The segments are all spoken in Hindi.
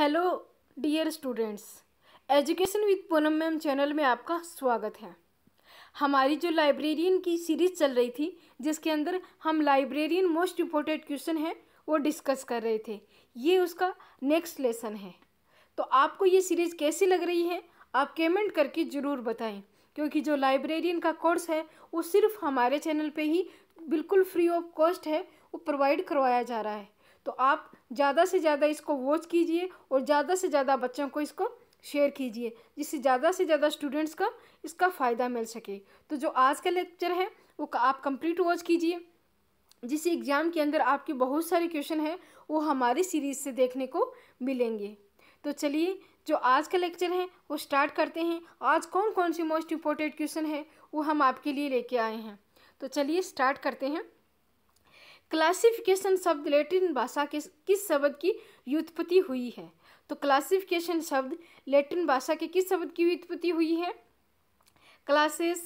hello dear students education with Poonam ma'am channel में आपका स्वागत है हमारी जो लाइब्रेरियन की सीरीज़ चल रही थी जिसके अंदर हम लाइब्रेरियन मोस्ट इम्पोर्टेंट क्वेश्चन है वो डिस्कस कर रहे थे ये उसका नेक्स्ट लेसन है तो आपको ये सीरीज़ कैसी लग रही है आप कमेंट करके ज़रूर बताएं क्योंकि जो लाइब्रेरियन का कोर्स है वो सिर्फ हमारे चैनल पर ही बिल्कुल फ्री ऑफ कॉस्ट है वो प्रोवाइड करवाया जा रहा है तो आप ज़्यादा से ज़्यादा इसको वॉच कीजिए और ज़्यादा से ज़्यादा बच्चों को इसको शेयर कीजिए जिससे ज़्यादा से ज़्यादा स्टूडेंट्स का इसका फ़ायदा मिल सके तो जो आज का लेक्चर है वो आप कंप्लीट वॉच कीजिए जिस एग्ज़ाम के अंदर आपके बहुत सारे क्वेश्चन हैं वो हमारी सीरीज़ से देखने को मिलेंगे तो चलिए जो आज का लेक्चर है वो स्टार्ट करते हैं आज कौन कौन से मोस्ट इम्पोर्टेंट क्वेश्चन है वो हम आपके लिए लेके आए हैं तो चलिए स्टार्ट करते हैं क्लासिफिकेशन शब्द लैटिन भाषा के किस शब्द की व्युत्पत्ति हुई है तो क्लासिफिकेशन शब्द लैटिन भाषा के किस शब्द की व्युत्पत्ति हुई है क्लासेस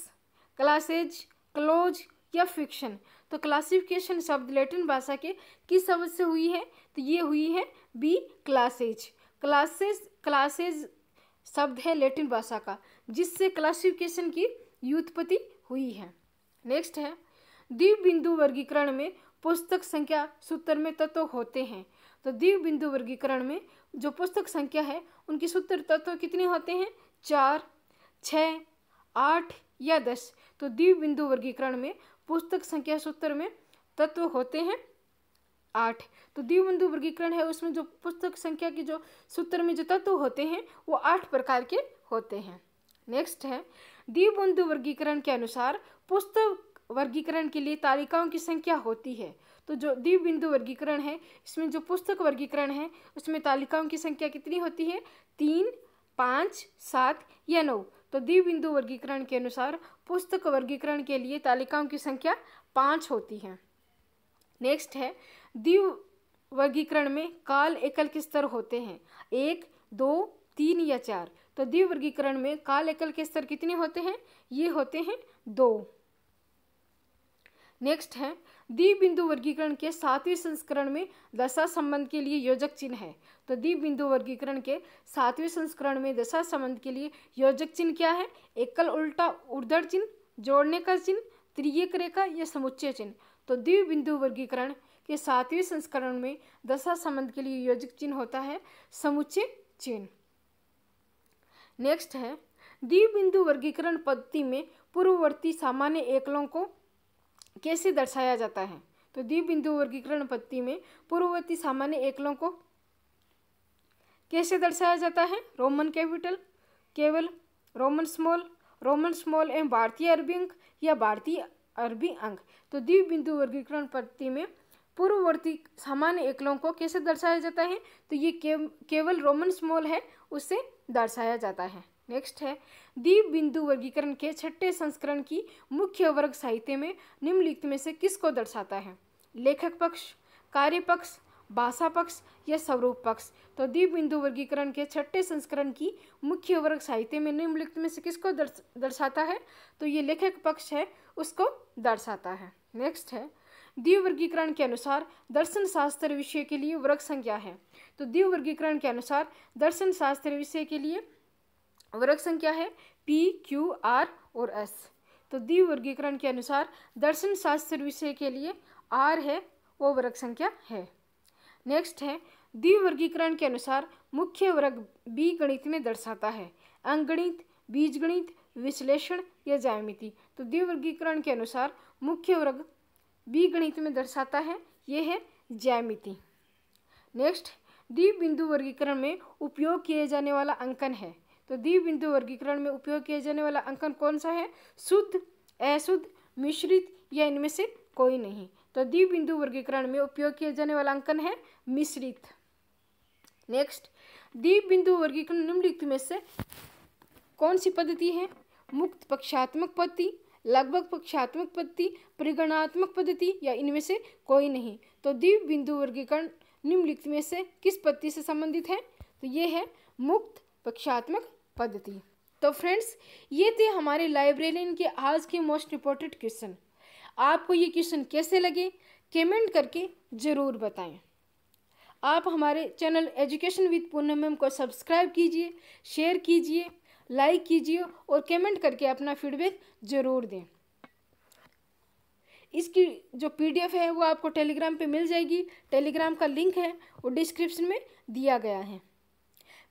क्लासेज क्लोज या फिक्शन तो क्लासिफिकेशन शब्द लैटिन भाषा के किस शब्द से हुई है तो ये हुई है बी क्लासेज क्लासेस क्लासेज शब्द है लैटिन भाषा का जिससे क्लासिफिकेशन की व्युत्पत्ति हुई है नेक्स्ट है बिंदु वर्गीकरण में पुस्तक संख्या सूत्र में तत्व होते हैं तो द्वीप बिंदु वर्गीकरण में जो पुस्तक संख्या है उनकी सूत्र तत्व कितने होते हैं चार छ आठ या दस तो द्वीप बिंदु वर्गीकरण में पुस्तक संख्या सूत्र में तत्व होते हैं आठ तो बिंदु वर्गीकरण है उसमें जो पुस्तक संख्या के जो सूत्र में जो तत्व होते हैं वो आठ प्रकार के होते हैं नेक्स्ट है बिंदु वर्गीकरण के अनुसार पुस्तक वर्गीकरण के लिए तालिकाओं की संख्या होती है तो जो द्वि बिंदु वर्गीकरण है इसमें जो पुस्तक वर्गीकरण है उसमें तालिकाओं की संख्या कितनी होती है तीन पाँच सात या नौ तो बिंदु वर्गीकरण के अनुसार पुस्तक वर्गीकरण के लिए तालिकाओं की संख्या पाँच होती है नेक्स्ट है द्विव वर्गीकरण में काल एकल के स्तर होते हैं एक दो तीन या चार तो द्विवर्गीकरण में काल एकल के स्तर कितने होते हैं ये होते हैं दो नेक्स्ट है बिंदु वर्गीकरण के सातवें संस्करण में दशा संबंध के लिए योजक चिन्ह है तो बिंदु वर्गीकरण के सातवें संस्करण में दशा संबंध के लिए योजक चिन्ह क्या है एकल उल्टा उर्धर चिन्ह जोड़ने का चिन्ह त्रियक रेखा या समुच्चय चिन्ह तो द्विबिंदु वर्गीकरण के सातवें संस्करण में दशा संबंध के लिए योजक चिन्ह होता है समुच्चय चिन्ह नेक्स्ट है द्विबिंदु वर्गीकरण पद्धति में पूर्ववर्ती सामान्य एकलों को कैसे दर्शाया जाता है तो द्वीप बिंदु वर्गीकरण पत्ति में पूर्ववर्ती सामान्य एकलों को कैसे दर्शाया जाता है रोमन कैपिटल केवल रोमन स्मॉल रोमन स्मॉल एवं भारतीय अरबी अंक या भारतीय अरबी अंक तो द्वीप बिंदु वर्गीकरण पत्ती में पूर्ववर्ती सामान्य एकलों को कैसे दर्शाया जाता है तो ये केवल रोमन स्मॉल है उससे दर्शाया जाता है नेक्स्ट है दीप बिंदु वर्गीकरण के छठे संस्करण की मुख्य वर्ग साहित्य में निम्नलिखित में से किसको दर्शाता है लेखक पक्ष कार्य पक्ष भाषा पक्ष या स्वरूप पक्ष तो दीप बिंदु वर्गीकरण के छठे संस्करण की मुख्य वर्ग साहित्य में निम्नलिखित में से किसको दर्श दर्शाता है तो ये लेखक पक्ष है उसको दर्शाता है नेक्स्ट है दीव वर्गीकरण के अनुसार दर्शन शास्त्र विषय के लिए वर्ग संज्ञा है तो दीव वर्गीकरण के अनुसार दर्शन शास्त्र विषय के लिए वर्ग संख्या है पी क्यू आर और एस तो दी वर्गीकरण के अनुसार दर्शन शास्त्र विषय के लिए आर है वो वर्ग संख्या है नेक्स्ट है द्वि वर्गीकरण के अनुसार मुख्य वर्ग बी गणित में दर्शाता है अंगणित बीजगणित विश्लेषण या जयमिति तो द्विवर्गीकरण के अनुसार मुख्य वर्ग बी गणित में दर्शाता है ये है जयमिति नेक्स्ट द्विबिंदु वर्गीकरण में उपयोग किए जाने वाला अंकन है तो दीव बिंदु वर्गीकरण में उपयोग किया जाने वाला अंकन कौन सा है शुद्ध अशुद्ध मिश्रित या इनमें से कोई नहीं तो द्वीप बिंदु वर्गीकरण में उपयोग किया जाने वाला अंकन है मिश्रित नेक्स्ट दीप बिंदु वर्गीकरण निम्नलिखित में से कौन सी पद्धति है मुक्त पक्षात्मक पद्धति लगभग पक्षात्मक पद्धति परिगणात्मक पद्धति या इनमें से कोई नहीं तो द्वीप बिंदु वर्गीकरण निम्नलिखित में से किस पद्धति से संबंधित है तो ये है मुक्त पक्षात्मक पद्धति तो फ्रेंड्स ये थे हमारे लाइब्रेरियन के आज के मोस्ट इम्पोर्टेंट क्वेश्चन आपको ये क्वेश्चन कैसे लगे कमेंट करके ज़रूर बताएं आप हमारे चैनल एजुकेशन विद पूनम को सब्सक्राइब कीजिए शेयर कीजिए लाइक कीजिए और कमेंट करके अपना फीडबैक ज़रूर दें इसकी जो पीडीएफ है वो आपको टेलीग्राम पे मिल जाएगी टेलीग्राम का लिंक है वो डिस्क्रिप्शन में दिया गया है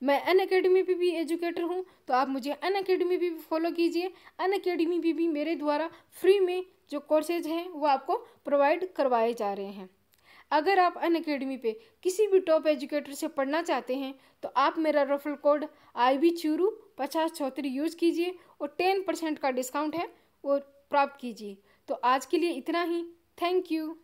मैं अन अकेडमी पर भी एजुकेटर हूँ तो आप मुझे अन अकेडमी पर भी फॉलो कीजिए अन अकेडमी पर भी मेरे द्वारा फ्री में जो कोर्सेज हैं वो आपको प्रोवाइड करवाए जा रहे हैं अगर आप अन अकेडमी पर किसी भी टॉप एजुकेटर से पढ़ना चाहते हैं तो आप मेरा referral code I B Churu पचास चौथरी यूज़ कीजिए और टेन परसेंट का डिस्काउंट है वो प्राप्त कीजिए तो आज के लिए इतना ही थैंक यू